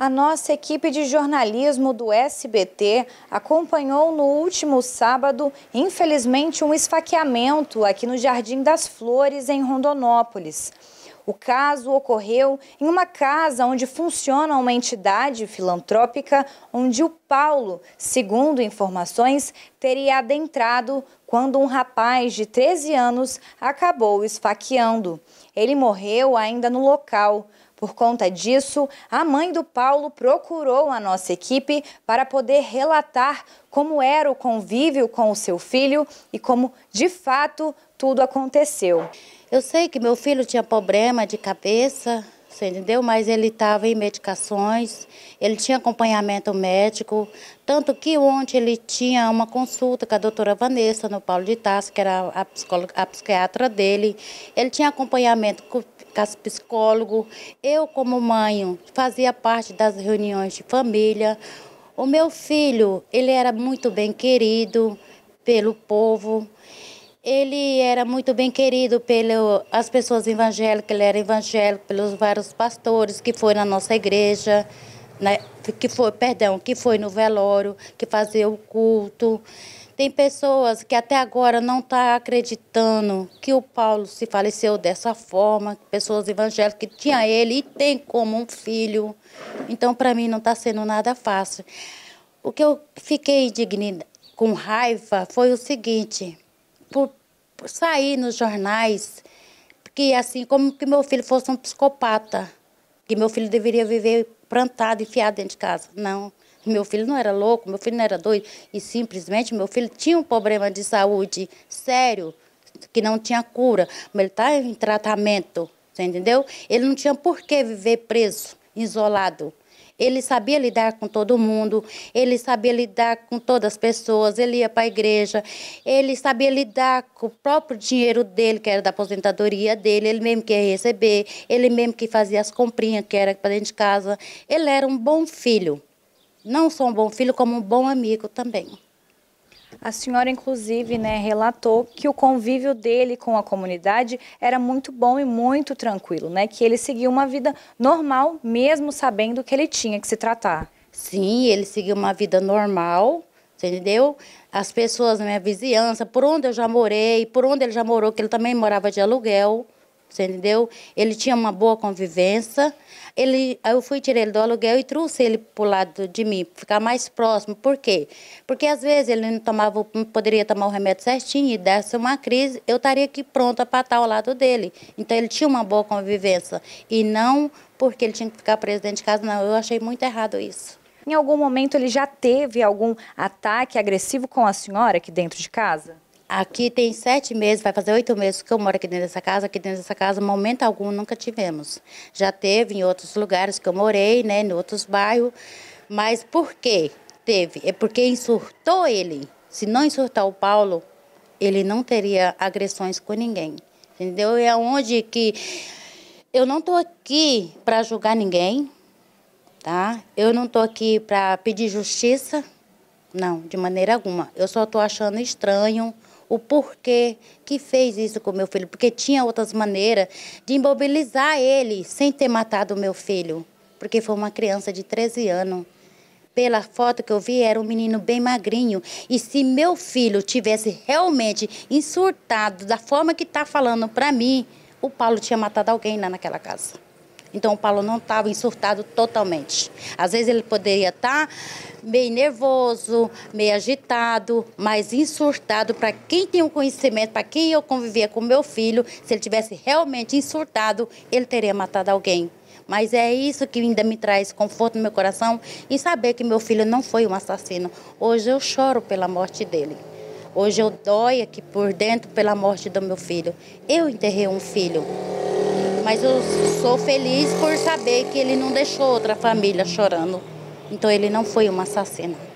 A nossa equipe de jornalismo do SBT acompanhou no último sábado, infelizmente, um esfaqueamento aqui no Jardim das Flores, em Rondonópolis. O caso ocorreu em uma casa onde funciona uma entidade filantrópica, onde o Paulo, segundo informações, teria adentrado quando um rapaz de 13 anos acabou esfaqueando. Ele morreu ainda no local. Por conta disso, a mãe do Paulo procurou a nossa equipe para poder relatar como era o convívio com o seu filho e como, de fato, tudo aconteceu. Eu sei que meu filho tinha problema de cabeça, você entendeu? Mas ele estava em medicações, ele tinha acompanhamento médico, tanto que ontem ele tinha uma consulta com a doutora Vanessa no Paulo de Tarso, que era a, a psiquiatra dele. Ele tinha acompanhamento caso psicólogo. Eu, como mãe, fazia parte das reuniões de família. O meu filho, ele era muito bem querido pelo povo. Ele era muito bem querido pelas pessoas evangélicas, ele era evangélico, pelos vários pastores que foram na nossa igreja né, que foi, perdão, que foi no velório, que fazia o culto. Tem pessoas que até agora não estão tá acreditando que o Paulo se faleceu dessa forma, pessoas evangélicas que tinha ele e tem como um filho. Então, para mim, não está sendo nada fácil. O que eu fiquei indignada, com raiva, foi o seguinte, por, por sair nos jornais, que assim, como que meu filho fosse um psicopata, que meu filho deveria viver plantado enfiado dentro de casa. Não, meu filho não era louco, meu filho não era doido. E simplesmente meu filho tinha um problema de saúde sério, que não tinha cura. Mas ele está em tratamento, você entendeu? Ele não tinha por que viver preso, isolado. Ele sabia lidar com todo mundo, ele sabia lidar com todas as pessoas, ele ia para a igreja, ele sabia lidar com o próprio dinheiro dele, que era da aposentadoria dele, ele mesmo que ia receber, ele mesmo que fazia as comprinhas que era para dentro de casa. Ele era um bom filho. Não só um bom filho, como um bom amigo também. A senhora, inclusive, né, relatou que o convívio dele com a comunidade era muito bom e muito tranquilo, né? Que ele seguia uma vida normal, mesmo sabendo que ele tinha que se tratar. Sim, ele seguia uma vida normal, entendeu? As pessoas na né, minha vizinhança, por onde eu já morei, por onde ele já morou, que ele também morava de aluguel, você entendeu? Ele tinha uma boa convivência. Ele, eu fui tirei ele do aluguel e trouxe ele para o lado de mim, ficar mais próximo. Por quê? Porque às vezes ele não tomava, não poderia tomar o remédio certinho e desse uma crise, eu estaria aqui pronta para estar ao lado dele. Então ele tinha uma boa convivência e não porque ele tinha que ficar preso dentro de casa. Não, eu achei muito errado isso. Em algum momento ele já teve algum ataque agressivo com a senhora aqui dentro de casa? Aqui tem sete meses, vai fazer oito meses que eu moro aqui dentro dessa casa. Aqui dentro dessa casa, momento algum, nunca tivemos. Já teve em outros lugares que eu morei, né, em outros bairros. Mas por que teve? É porque insurtou ele. Se não insurtar o Paulo, ele não teria agressões com ninguém. Entendeu? É onde que. Eu não estou aqui para julgar ninguém, tá? Eu não estou aqui para pedir justiça, não, de maneira alguma. Eu só estou achando estranho o porquê que fez isso com meu filho, porque tinha outras maneiras de imobilizar ele sem ter matado o meu filho, porque foi uma criança de 13 anos. Pela foto que eu vi, era um menino bem magrinho. E se meu filho tivesse realmente insurtado da forma que está falando para mim, o Paulo tinha matado alguém lá naquela casa. Então o Paulo não estava insurtado totalmente. Às vezes ele poderia estar tá meio nervoso, meio agitado, mas insurtado para quem tem o um conhecimento, para quem eu convivia com meu filho, se ele tivesse realmente insurtado, ele teria matado alguém. Mas é isso que ainda me traz conforto no meu coração e saber que meu filho não foi um assassino. Hoje eu choro pela morte dele. Hoje eu dói aqui por dentro pela morte do meu filho. Eu enterrei um filho. Mas eu sou feliz por saber que ele não deixou outra família chorando. Então ele não foi um assassino.